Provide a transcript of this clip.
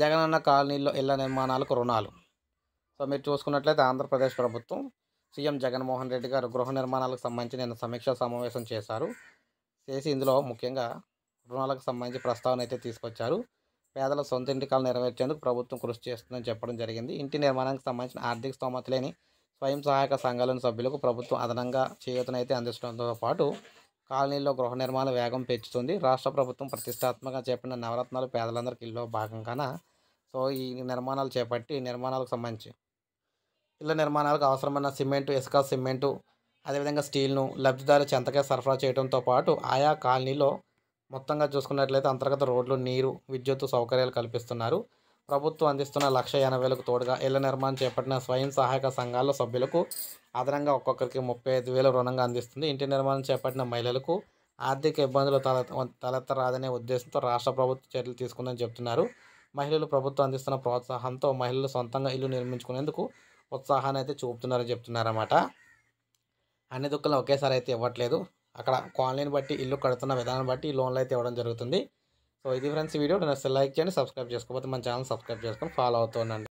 జగనన్న కాలనీలో ఇళ్ల నిర్మాణాలకు రుణాలు సో మీరు చూసుకున్నట్లయితే ఆంధ్రప్రదేశ్ ప్రభుత్వం సీఎం జగన్మోహన్ రెడ్డి గారు గృహ నిర్మాణాలకు సంబంధించి నిన్న సమీక్షా సమావేశం చేశారు చేసి ఇందులో ముఖ్యంగా రుణాలకు సంబంధించి ప్రస్తావన అయితే తీసుకొచ్చారు పేదల సొంత కాలు నెరవేర్చేందుకు ప్రభుత్వం కృషి చేస్తుందని చెప్పడం జరిగింది ఇంటి నిర్మాణానికి సంబంధించిన ఆర్థిక స్తోమత లేని స్వయం సహాయక సంఘాలను సభ్యులకు ప్రభుత్వం అదనంగా చేయూతనైతే అందించడంతో పాటు కాలనీలో గృహ నిర్మాణ వేగం పెంచుతుంది రాష్ట్ర ప్రభుత్వం ప్రతిష్టాత్మకంగా చేపట్టిన నవరత్నాలు పేదలందరికీ ఇల్లు భాగంగాన సో ఈ నిర్మాణాలు చేపట్టి నిర్మాణాలకు సంబంధించి ఇళ్ళ నిర్మాణాలకు అవసరమైన సిమెంటు ఇసుక సిమెంటు అదేవిధంగా స్టీల్ను లబ్ధిదారు చెంతకే సరఫరా చేయడంతో పాటు ఆయా కాలనీలో మొత్తంగా చూసుకున్నట్లయితే అంతర్గత రోడ్లు నీరు విద్యుత్ సౌకర్యాలు కల్పిస్తున్నారు ప్రభుత్వం అందిస్తున్న లక్ష ఎనభైలకు తోడుగా ఇళ్ల నిర్మాణం చేపట్టిన స్వయం సహాయక సంఘాల సభ్యులకు అదనంగా ఒక్కొక్కరికి ముప్పై ఐదు వేల రుణంగా అందిస్తుంది ఇంటి నిర్మాణం చేపట్టిన మహిళలకు ఆర్థిక ఇబ్బందులు తల తలెత్తరాదనే ఉద్దేశంతో రాష్ట్ర ప్రభుత్వం చర్యలు తీసుకుందని చెప్తున్నారు మహిళలు ప్రభుత్వం అందిస్తున్న ప్రోత్సాహంతో మహిళలు సొంతంగా ఇల్లు నిర్మించుకునేందుకు ఉత్సాహాన్ని అయితే చూపుతున్నారని చెప్తున్నారన్నమాట అన్ని దుఃఖాలను ఒకేసారి అయితే ఇవ్వట్లేదు అక్కడ కాలనీని బట్టి ఇల్లు కడుతున్న విధానం బట్టి లోన్లు అయితే ఇవ్వడం జరుగుతుంది సో ఇది ఫ్రెండ్స్ వీడియో నచ్చితే లైక్ చేయండి సబ్స్క్రైబ్ చేసుకోకపోతే మన ఛానల్ సబ్స్క్రైబ్ చేసుకొని ఫాలో అవుతూ ఉండండి